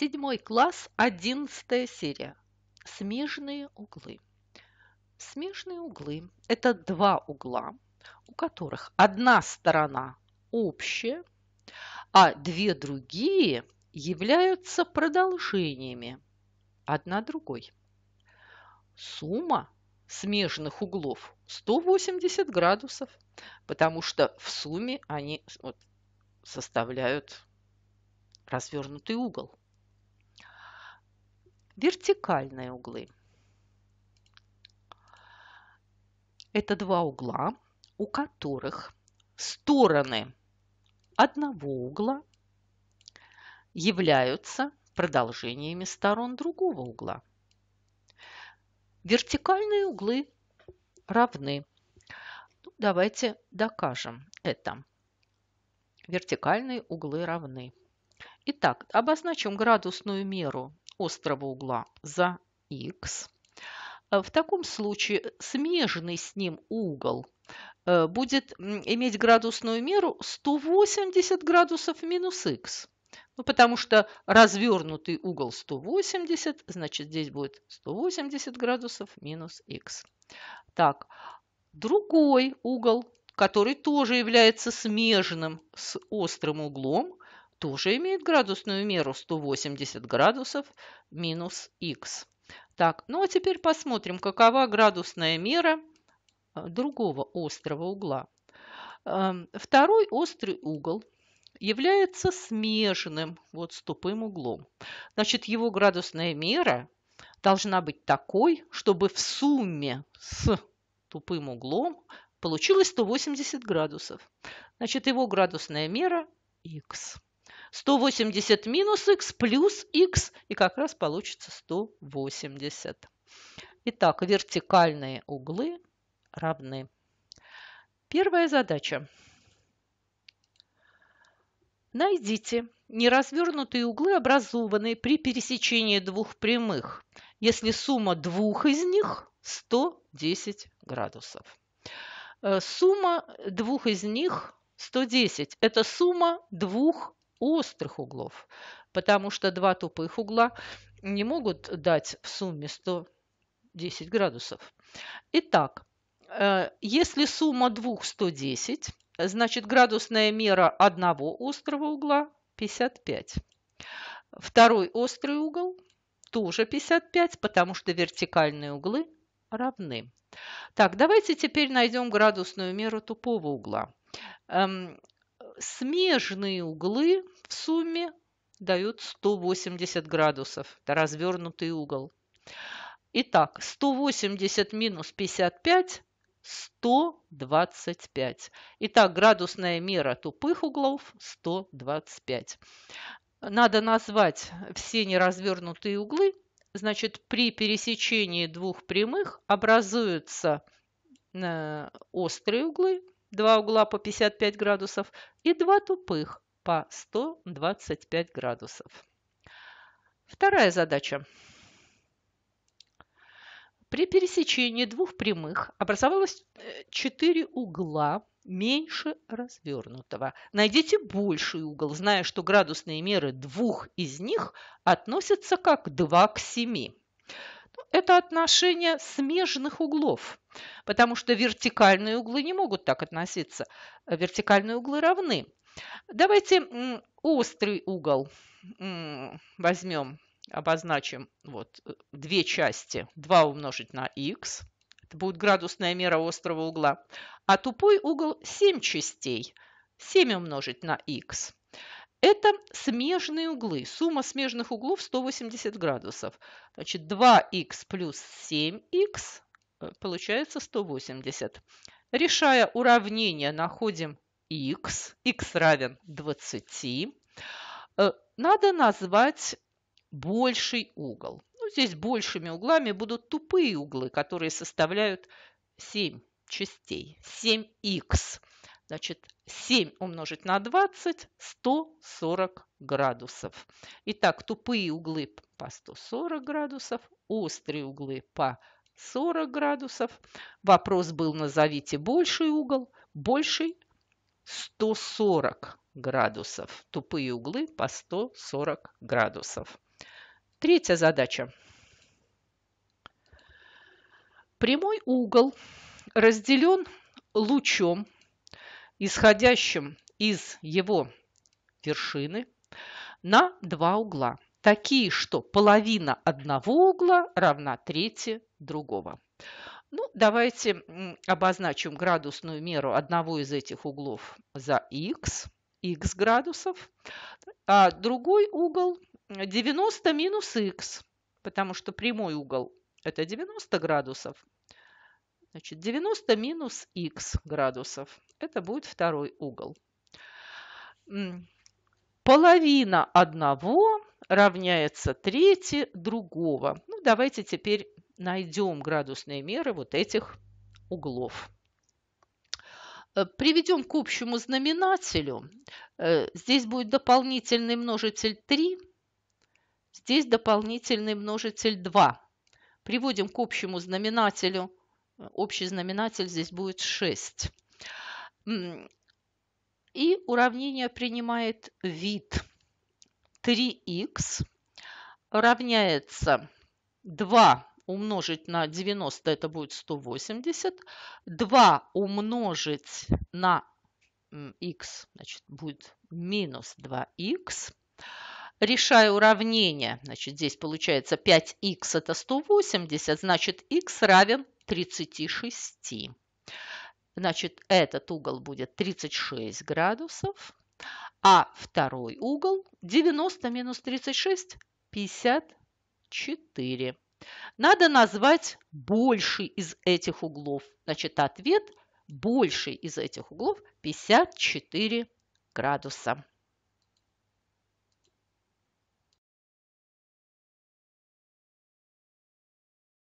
Седьмой класс, одиннадцатая серия. Смежные углы. Смежные углы – это два угла, у которых одна сторона общая, а две другие являются продолжениями одна другой. Сумма смежных углов 180 градусов, потому что в сумме они вот, составляют развернутый угол – Вертикальные углы. Это два угла, у которых стороны одного угла являются продолжениями сторон другого угла. Вертикальные углы равны. Ну, давайте докажем это. Вертикальные углы равны. Итак, обозначим градусную меру острого угла за x. Э, в таком случае смежный с ним угол э, будет иметь градусную меру 180 градусов минус x. Ну, потому что развернутый угол 180, значит, здесь будет 180 градусов минус x. Так, другой угол, который тоже является смежным с острым углом, тоже имеет градусную меру 180 градусов минус х. Так, ну а теперь посмотрим, какова градусная мера э, другого острого угла. Эм, второй острый угол является смежным вот с тупым углом. Значит, его градусная мера должна быть такой, чтобы в сумме с тупым углом получилось 180 градусов. Значит, его градусная мера – х. 180 минус x плюс x, и как раз получится 180. Итак, вертикальные углы равны. Первая задача. Найдите неразвернутые углы, образованные при пересечении двух прямых, если сумма двух из них 110 градусов. Э, сумма двух из них 110. Это сумма двух острых углов, потому что два тупых угла не могут дать в сумме 110 градусов. Итак, э, если сумма двух 110, значит градусная мера одного острого угла 55. Второй острый угол тоже 55, потому что вертикальные углы равны. Так, давайте теперь найдем градусную меру тупого угла. Эм, смежные углы в сумме дают 180 градусов. Это развернутый угол. Итак, 180 минус 55 – 125. Итак, градусная мера тупых углов – 125. Надо назвать все неразвернутые углы. Значит, при пересечении двух прямых образуются э, острые углы – два угла по 55 градусов и два тупых по 125 градусов. Вторая задача. При пересечении двух прямых образовалось э, четыре угла меньше развернутого. Найдите больший угол, зная, что градусные меры двух из них относятся как 2 к 7 это отношение смежных углов, потому что вертикальные углы не могут так относиться. А вертикальные углы равны. Давайте острый угол возьмем, обозначим вот э, две части. 2 умножить на х. Это будет градусная мера острого угла. А тупой угол 7 частей. 7 умножить на х. Это смежные углы. Сумма смежных углов 180 градусов. Значит, 2х плюс 7х э, получается 180. Решая уравнение, находим х. х равен 20. Э, надо назвать больший угол. Ну, здесь большими углами будут тупые углы, которые составляют 7 частей. 7х. Значит, 7 умножить на 20 – 140 градусов. Итак, тупые углы по 140 градусов, острые углы по 40 градусов. Вопрос был «назовите больший угол». Больший – 140 градусов. Тупые углы по 140 градусов. Третья задача. Прямой угол разделен лучом исходящим из его вершины, на два угла, такие, что половина одного угла равна трети другого. Ну, давайте обозначим градусную меру одного из этих углов за х, x градусов, а другой угол 90 минус x, потому что прямой угол – это 90 градусов. Значит, 90 минус x градусов. Это будет второй угол. Половина одного равняется трети другого. Ну, давайте теперь найдем градусные меры вот этих углов. Э, приведем к общему знаменателю. Э, здесь будет дополнительный множитель 3, здесь дополнительный множитель 2. Приводим к общему знаменателю. Э, общий знаменатель здесь будет 6. И уравнение принимает вид 3х равняется 2 умножить на 90, это будет 180. 2 умножить на х значит, будет минус 2х. Решаю уравнение, значит, здесь получается 5х это 180, значит, х равен 36. Значит, этот угол будет 36 градусов, а второй угол 90 минус 36 – 54. Надо назвать больший из этих углов. Значит, ответ – больший из этих углов 54 градуса.